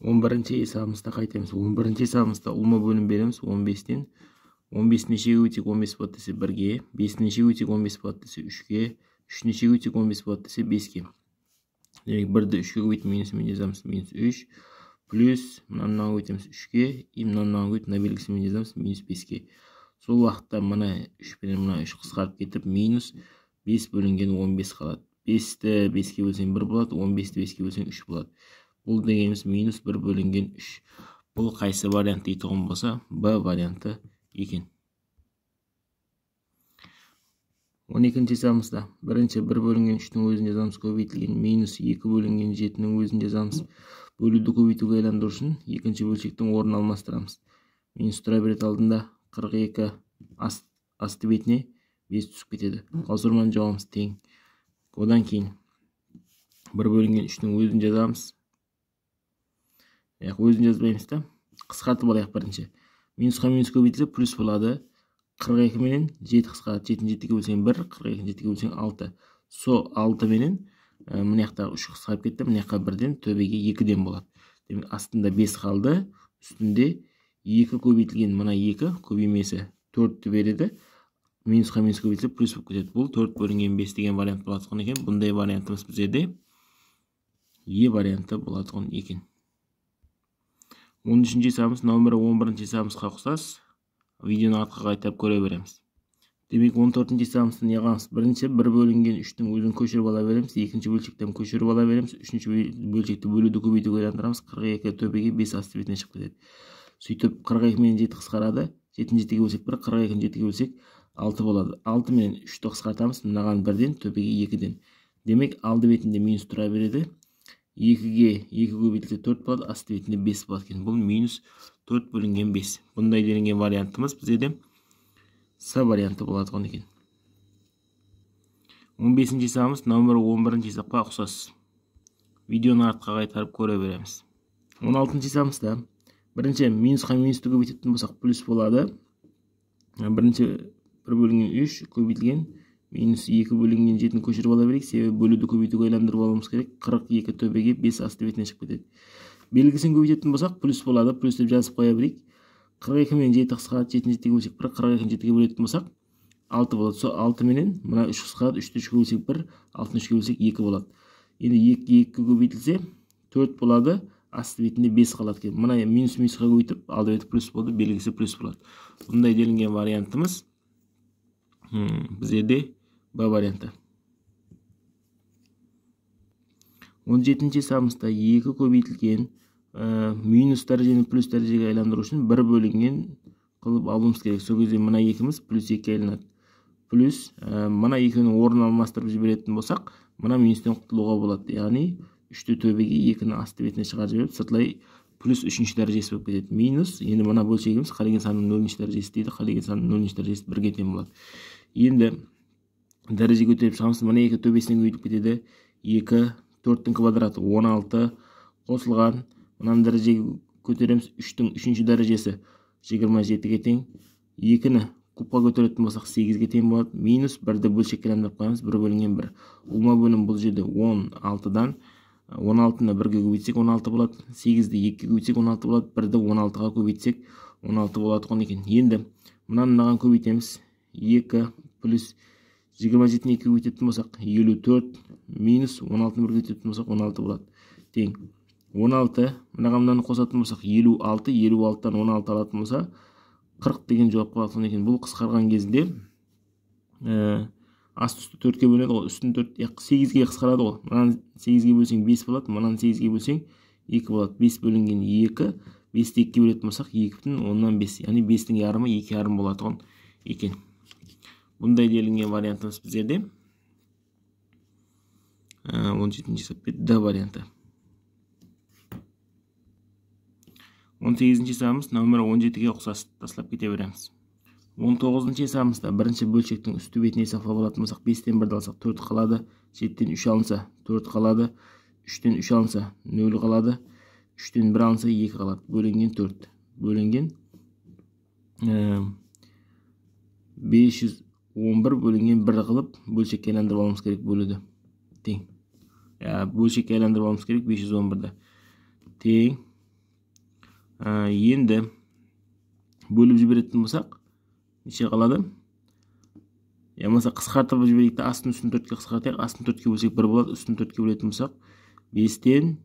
он бірінші есабымызда қайтеміз он бірінші есабымызда ұлма бөлім береміз он бестен он бес нешеге өтсек он бес болады десе бірге бес нешеге өтсек он бес болады десе үшке үш нешеге өтсек он бес болады десе беске демек бірді үшке көбейтіп минусымен жазамыз минус үш плюс мына мынаны көбейтеміз үшке и мына мынаны көбейтіп мына белгісімен жазамыз минус беске сол уақытта мына үш пен мына үш қысқарып кетіп минус бес бөлінген он бес қалады бесті беске бөлсең бір болады он бесті беске бөлсең үш болады бұл дегеніміз минус бір бөлінген үш бұл қайсы вариант дейтұғын болса б варианты екен он екінші жазамызда бірінші бір бөлінген үштің өзін жазамыз көбейтілген минус екі бөлінген жетінің өзін жазамыз бөлуді көбейтуге айландыру үшін екінші бөлшектің орнын алмастырамыз минус тұра береді алдында қырық екі асты бетіне бес түсіп кетеді қалсырманы жауабымыз тең одан кейін бір бөлінген үштің өзін жазамыз аяқ өзін жазбаймыз да қысқартып алайық бірінші минусқа минус көбейтілсе плюс болады қырық екі менен жеті қысқарады жетіні жетіге бөлсең бір қырық екіні жетіге бөлсең алты сол алты ә, мына жақта үш қысқарып кетті мына жаққа бірден төбеге екіден болады демек астында бес қалды үстінде екі көбейтілген мына екі көбеймесі төртті береді минусқа минус көбейтіліп плюс болып кетеді бұл төрт бөлінген бес деген вариант болатұғын екен бұндай вариантымыз бізде де е варианты болатұғын екен он үшінші самыс нөмірі он бірінші самысқа ұқсас видеоны артқа қайтарып көре береміз демек он төртінші самысты не қыламыз бірінші бір бөлінген үштің өзін көшіріп ала береміз екінші бөлшектен көшіріп ала береміз үшінші бөлшекті бөлуді көбейтуге айналдырамыз қырық екі төбеге бес асты бетіне шығып кетеді сөйтіп қырық екі мен жеті қысқарады жетіні жетіге бөлсек бір қырық екіні жетіге бөлсек алты болады алты мен үшті қысқартамыз мынаған бірден төбеге екіден демек алды бетінде минус тұра береді 2-ге 2 көбейтілсе 4 болады, асты бетінде 5 болады кен. Бұл минус 4 бөлінген 5. Бұндай деренген вариантымыз бізде де С варианты болады қон екен. 15-ін жесамыз, номер 11-ін жесаққа құсас. Видеоны артқа қайтарып көре береміз. 16-ын жесамыз бірінші минус қан минус түгі бетіптің босақ плюс болады. Бірінші 1 бөлінген 3 көбейтілген 3 минус екі бөлінген жетіні көшіріп ала берейік себебі бөлуді көбейтуге айландырып алуымыз керек қырық екі төбеге бес асты бетіне шығып кетеді белгісін көбейтетін болсақ плюс болады плюс деп жазып қоя берейік қырық екі мен жеті қысқарады жетіні жетіге бөлсек бір қырық екіні жетіге бөлетін болсақ алты болады сол алтыменен мына үш қысқарады үшті үшке бөлсек бір алтыны үшке бөлсек екі болады енді екі екі көбейтілсе төрт болады асты бетінде бес қалады екен мына минус минусқа көбейтіп алды беті плюс болды белгісі плюс болады бұндай делінген вариантымыз біздерде б варианты 17 жетінші самыста екі көбейтілген ә, минус дәрежені плюс дәрежеге айландыру үшін бір бөлінген қылып алуымыз керек сол кезде мына екіміз плюс екіге айланады плюс ә, мына екеуінің орнын алмастырып жіберетін болсақ мына минустен құтылуға болады яғни 3-ті төбеге екіні асты бетіне шығарып жіберіп сыртылай плюс үшінші дәрежесі болып кетеді минус енді мына бөлшегіміз қалеген санның 0 нөлінші дәрежесі дейді қалеген санның 0 нөлінші дәрежесі 1-ге тең болады енді дәреже көтеріп шығамыз мына екі төбесінен өтіп кетеді екі төрттің квадраты он алты қосылған мынаны дәрежеге көтереміз үштің үшінші дәрежесі жиырма жетіге тең екіні кубқа көтеретін болсақ сегізге тең болады минус бірді бөлшекке таңдап қоямыз бір бөлінген бір ума бөлім бұл жерде он алтыдан он алтыны бірге көбейтсек он алты болады сегізді екіге көбейтсек он алты болады бірді он алтыға көбейтсек он алты болады екен енді мынаны мынаған көбейтеміз екі плюс жиырма жетіні екіге өтетін болсақ елу төрт минус он алтыны бірге өтетін болсақ он алты болады тең он алты мынаған мынаны қосатын болсақ елу алты елу алтыдан он алты алатын болса қырық деген жауап болады екен кейін бұл қысқарған кезде ә, э, асты үсті төртке бөлінеді ғой үстін төрт сегізге қысқарады ғой мынаны сегізге бөлсең бес болады мынаны сегізге бөлсең екі болады бес бөлінген екі бесті екіге бөлетін болсақ екі бүтін оннан бес яғни бестің ярымы екі жарым болатұғын екен Бұндай делінген вариантымыз бізде 17-ші сапет D варианты. 18-ші сапымыз номер 17-ге ұқсас тасылап кете береміз. 19-ші сапымызда бірінші бөлшектің үсті бетіне сапа 5-тен бірді алсақ 4 қалады. 7-тен 3 алынса 4 қалады. 3-тен 3 алынса 0 қалады. 3-тен 1 алынса 2 қалады. Бөлінген 4-ті. Бөлінген он бір бөлінген бір қылып бөлшекке айналдырып алуымыз керек бөлуді тең ә, бөлшекке айналдырып алуымыз керек 511-ді тең ә, енді бөліп жіберетін болсақ неше қалады я болмаса қысқартып жіберейік та астын үстін төртке қысқартайық астын төртке бөлсек бір болады үстін төртке бөлетін болсақ бестен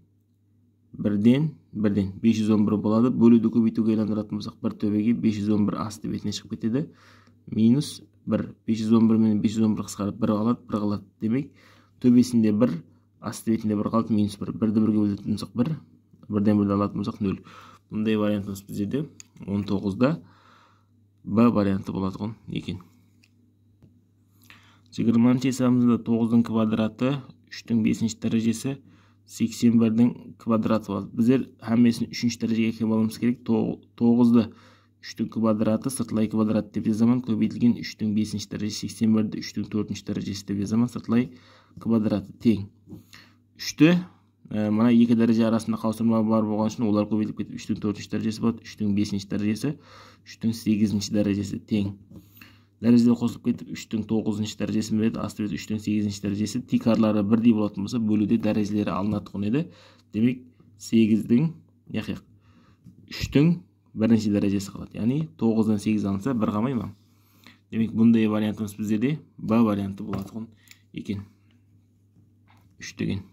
бірден бірден бес жүз он бір болады бөлуді көбейтуге айналдыратын болсақ бір төбеге бес жүз он бір асты бетіне шығып кетеді минус бір бес жүз он бір мен бес жүз он бір қысқарып бір қалады бір қалады демек төбесінде бір асты бетінде бір қалады минус бір бірді бірге бөлетін болсақ бір бірден бірді алатын болсақ нөл мұндай вариантымыз біздерде он тоғызда б варианты болатұғын екен жиырманыншы есабымызда тоғыздың квадраты үштің бесінші дәрежесі сексен бірдің квадраты болады біздер һәммесін үшінші дәрежеге әкеліп алуымыз керек тоғызды 3-тің квадраты сыртылай квадрат деп езаман көбейтілген 3-тің 5-ші дәрежесі 81-ді 3-тің 4-ші дәрежесі деп езаман сыртылай квадраты тең 3-ті э, мына 2 дәреже арасында қаусырма бар болған үшін олар көбейтіліп кетіп 3-тің 4-ші дәрежесі болады 3-тің 5-ші дәрежесі 3-тің 8-ші дәрежесі тең дәрежелер қосылып кетіп 3-тің 9-ші дәрежесін береді асты беті 3-тің 8-ші дәрежесі тикарлары бірдей болатын болса бөлуде дәрежелері алынатын еді демек 8-дің яғни 3-тің бірінші дәрежесі қалады яғни тоғыздан сегіз алынса бір қалмай ма демек бұндай вариантымыз бізде де б варианты болатұғын екен үш деген